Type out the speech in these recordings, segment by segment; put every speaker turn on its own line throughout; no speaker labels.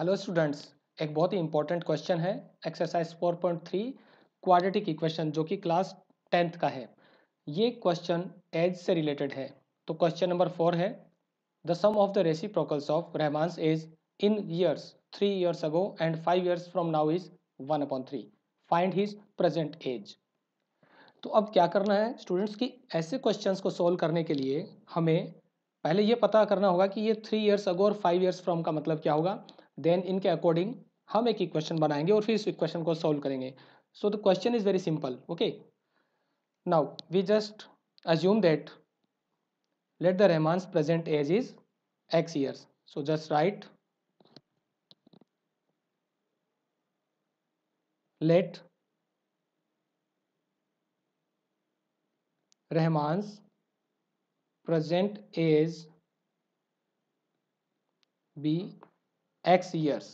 Hello students एक बहुत ही इंपॉर्टेंट क्वेश्चन है एक्सरसाइज 4.3 क्वाड्रेटिक इक्वेशन जो कि क्लास टेंथ का है ये क्वेश्चन एज से रिलेटेड है तो क्वेश्चन नंबर फोर है the sum of the reciprocals of Rahman's age in years three years ago and five years from now is one upon three find his present age तो अब क्या करना है students की ऐसे क्वेश्चन को सॉल्व करने के लिए हमें पहले ये पता करना होगा कि ये थ्री ईयर्स अगो और फाइव ईयर्स फ्रॉम का मतलब क्या होगा देन इनके अकॉर्डिंग हम एक इक्वेशन बनाएंगे और फिर इस इक्वेशन को सॉल्व करेंगे so the question is very simple okay now we just assume that let the Rahman's present age is x years so just write let Rahman's present age be x years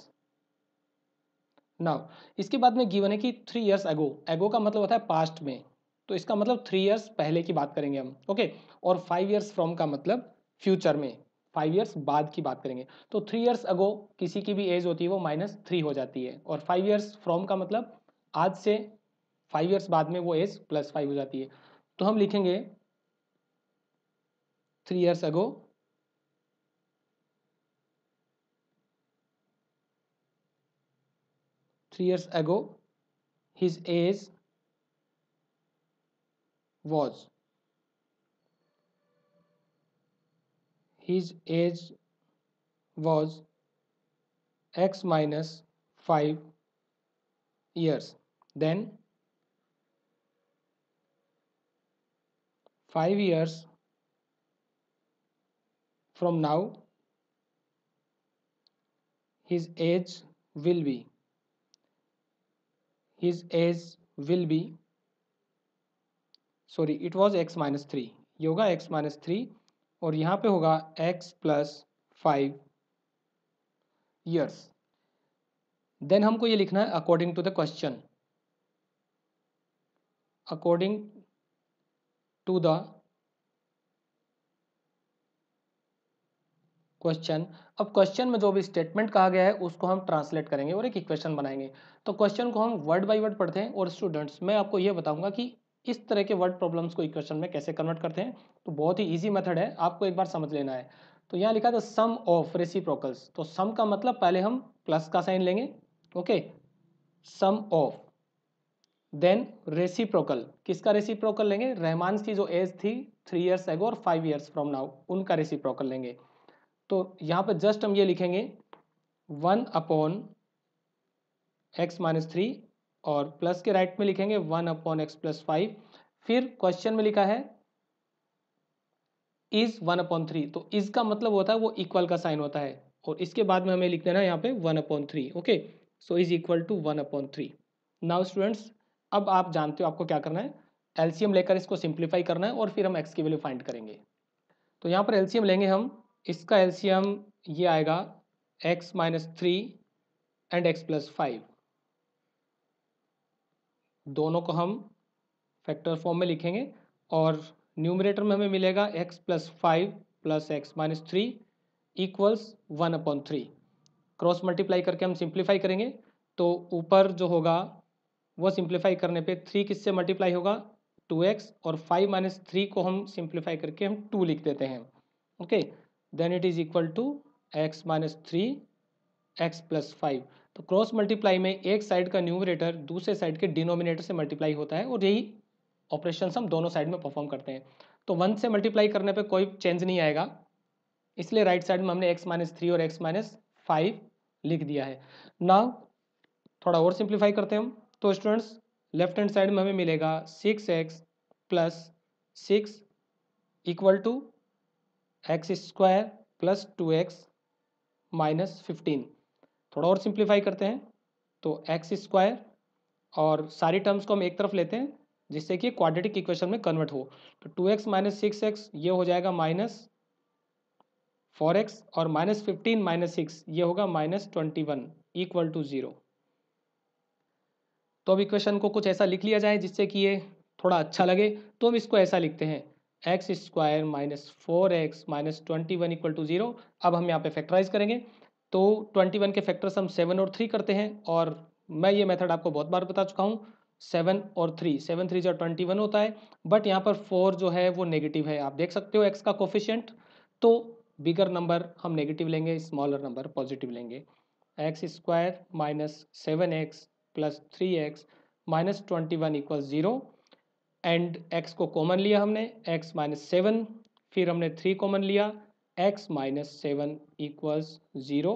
now इसके बाद में given है कि three years ago एगो का मतलब होता है पास्ट में तो इसका मतलब थ्री ईयर्स पहले की बात करेंगे हम ओके और फाइव ईयर्स फ्रॉम का मतलब फ्यूचर में फाइव ईयर्स बाद की बात करेंगे तो थ्री ईयर्स अगो किसी की भी एज होती है वो माइनस थ्री हो जाती है और फाइव ईयर्स फ्रॉम का मतलब आज से फाइव ईयर्स बाद में वो एज प्लस फाइव हो जाती है तो हम लिखेंगे three years ago three years ago his age was his age was x minus 5 years then 5 years from now his age will be his age will be sorry it was x minus three ये होगा x minus three और यहाँ पे होगा x plus five years then हमको ये लिखना है according to the question according to the question अब क्वेश्चन में जो भी स्टेटमेंट कहा गया है उसको हम ट्रांसलेट करेंगे और एक इक्वेशन बनाएंगे तो क्वेश्चन को हम वर्ड बाय वर्ड पढ़ते हैं और स्टूडेंट्स मैं आपको ये बताऊंगा कि इस तरह के वर्ड प्रॉब्लम्स को इक्वेशन में कैसे कन्वर्ट करते हैं तो बहुत ही ईजी मेथड है आपको एक बार समझ लेना है तो यहाँ लिखा था सम ऑफ रेसी तो सम का मतलब पहले हम प्लस का साइन लेंगे ओके सम ऑफ देन रेसी किसका रेसी लेंगे रहमान की जो एज थी थ्री इयर्स एगो और फाइव इयर्स फ्रॉम नाउ उनका रेसी लेंगे तो यहाँ पर जस्ट हम ये लिखेंगे one upon x minus three और प्लस के राइट में लिखेंगे one upon x plus five फिर क्वेश्चन में लिखा है इज वन अपॉन थ्री तो इसका मतलब होता है वो इक्वल का साइन होता है और इसके बाद में हमें लिख देना यहाँ पे one upon three okay so is equal to one upon three now students अब आप जानते हो आपको क्या करना है एलसीएम लेकर इसको सिंप्लीफाई करना है और फिर हम एक्स की वैल्यू फाइंड करेंगे तो यहाँ पर एलसीएम लेंगे हम इसका एलसीएम ये आएगा x minus three and x plus five दोनों को हम फैक्टर फॉर्म में लिखेंगे और न्यूमरेटर में हमें मिलेगा x plus five plus x minus three equals one upon three cross multiply करके हम सिंप्लीफाई करेंगे तो ऊपर जो होगा वो सिंप्लीफाई करने पे थ्री किससे मल्टीप्लाई होगा टू एक्स और फाइव माइनस थ्री को हम सिंप्लीफाई करके हम टू लिख देते हैं okay okay? Then it is equal to x minus three x plus five तो क्रॉस मल्टीप्लाई में एक साइड का न्यूमरेटर दूसरे साइड के डिनोमिनेटर से मल्टीप्लाई होता है और यही ऑपरेशन हम दोनों साइड में परफॉर्म करते हैं तो वन से मल्टीप्लाई करने पे कोई चेंज नहीं आएगा इसलिए राइट साइड में हमने एक्स माइनस थ्री और एक्स माइनस फाइव लिख दिया है ना थोड़ा और सिंप्लीफाई करते हैं हम तो स्टूडेंट्स लेफ्ट हैंड साइड में हमें मिलेगा six x plus six equal to x square plus two x minus fifteen थोड़ा और सिंप्लीफाई करते हैं तो एक्स स्क्वायर और सारी टर्म्स को हम एक तरफ लेते हैं जिससे कि क्वाड्रेटिक इक्वेशन में कन्वर्ट हो तो two x minus six x ये हो जाएगा माइनस फोर एक्स और माइनस फिफ्टीन माइनस सिक्स ये होगा minus twenty one equal to zero तो अब इक्वेशन को कुछ ऐसा लिख लिया जाए जिससे कि ये थोड़ा अच्छा लगे तो हम इसको ऐसा लिखते हैं x square minus four x minus twenty one equal to zero अब हम यहाँ पे फैक्टराइज करेंगे तो ट्वेंटी वन के फैक्टर्स हम सेवन और थ्री करते हैं और मैं ये मेथड आपको बहुत बार बता चुका हूँ सेवन और थ्री सेवन थ्री जो ट्वेंटी वन होता है बट यहाँ पर फोर जो है वो नेगेटिव है आप देख सकते हो एक्स का कोफिशियंट तो बिगर नंबर हम नेगेटिव लेंगे स्मॉलर नंबर पॉजिटिव लेंगे x square minus seven x plus three x minus twenty one equal zero and x को कॉमन लिया हमने x माइनस सेवन फिर हमने थ्री कॉमन लिया x minus seven equals zero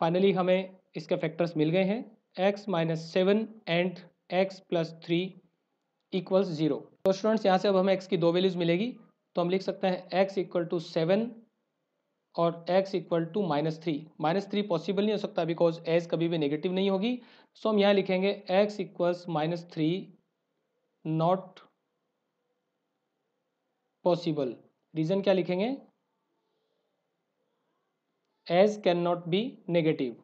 finally हमें इसके फैक्टर्स मिल गए हैं x minus seven and x plus three equals zero तो स्टूडेंट्स यहाँ से अब हमें x की दो वैल्यूज़ मिलेगी तो हम लिख सकते हैं x इक्वल टू सेवन और x equal to minus three minus three possible नहीं हो सकता बिकॉज एज कभी भी नेगेटिव नहीं होगी सो हम यहाँ लिखेंगे x equals minus three not possible reason क्या लिखेंगे age can not be negative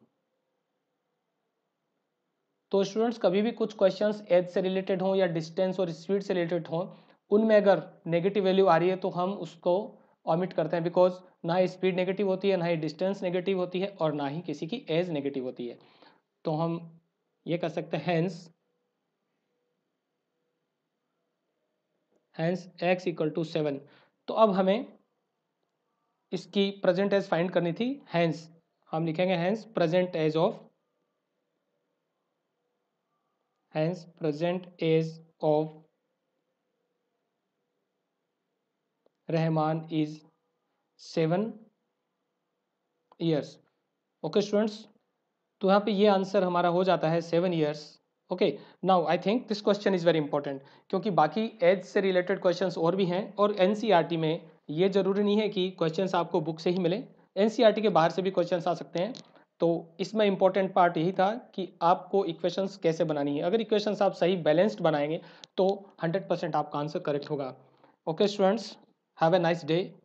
तो स्टूडेंट्स कभी भी कुछ क्वेश्चंस एज से रिलेटेड हों या डिस्टेंस और स्पीड से रिलेटेड हों उनमें अगर नेगेटिव वैल्यू आ रही है तो हम उसको ऑमिट करते हैं बिकॉज ना ही स्पीड नेगेटिव होती है ना ही डिस्टेंस नेगेटिव होती है और ना ही किसी की एज नेगेटिव होती है तो हम ये कर सकते हैं hence hence x equal to seven तो अब हमें इसकी प्रेजेंट एज फाइंड करनी थी हैंस हम लिखेंगे hence present age of hence present age of Rahman is seven years okay students तो यहाँ पे ये आंसर हमारा हो जाता है seven years okay now I think this question is very important क्योंकि बाकी एज से रिलेटेड क्वेश्चन और भी हैं और एन e में ये जरूरी नहीं है कि क्वेश्चन आपको बुक से ही मिले एन e के बाहर से भी क्वेश्चन आ सकते हैं तो इसमें इंपॉर्टेंट पार्ट यही था कि आपको इक्वेशंस कैसे बनानी है अगर इक्वेशंस आप सही बैलेंस्ड बनाएंगे तो 100 परसेंट आपका आंसर करेक्ट होगा okay students Have a nice day.